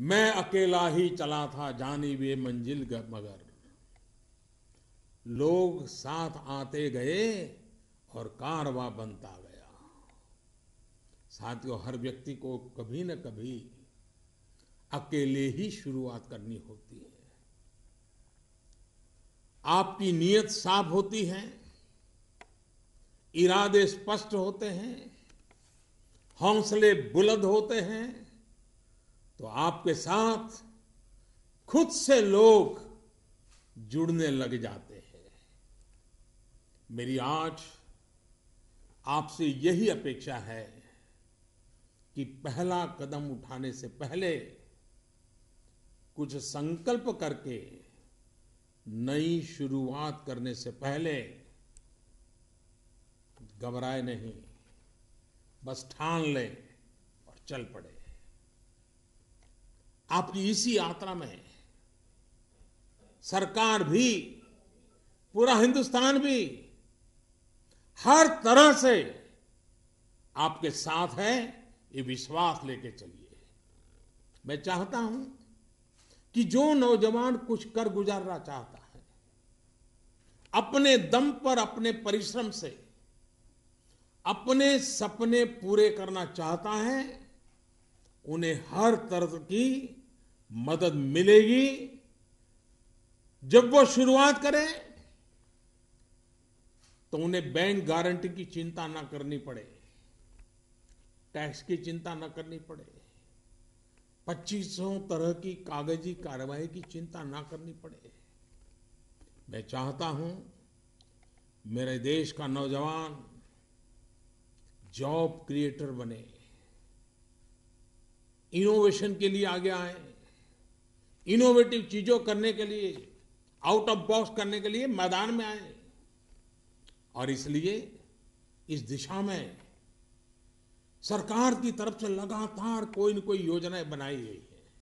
मैं अकेला ही चला था जानी वे मंजिल मगर लोग साथ आते गए और कारवा बनता गया साथियों हर व्यक्ति को कभी न कभी अकेले ही शुरुआत करनी होती है आपकी नीयत साफ होती है इरादे स्पष्ट होते हैं हौसले बुलंद होते हैं तो आपके साथ खुद से लोग जुड़ने लग जाते हैं मेरी आज आपसे यही अपेक्षा है कि पहला कदम उठाने से पहले कुछ संकल्प करके नई शुरुआत करने से पहले घबराए नहीं बस ठान लें और चल पड़े आपकी इसी यात्रा में सरकार भी पूरा हिंदुस्तान भी हर तरह से आपके साथ है ये विश्वास लेके चलिए मैं चाहता हूं कि जो नौजवान कुछ कर गुजारना चाहता है अपने दम पर अपने परिश्रम से अपने सपने पूरे करना चाहता है उन्हें हर तरह की मदद मिलेगी जब वो शुरुआत करें तो उन्हें बैंक गारंटी की चिंता ना करनी पड़े टैक्स की चिंता ना करनी पड़े पच्चीसों तरह की कागजी कार्रवाई की चिंता ना करनी पड़े मैं चाहता हूं मेरे देश का नौजवान जॉब क्रिएटर बने इनोवेशन के लिए आगे आए इनोवेटिव चीजों करने के लिए आउट ऑफ बॉक्स करने के लिए मैदान में आए और इसलिए इस दिशा में सरकार की तरफ से लगातार कोई न कोई योजनाएं बनाई गई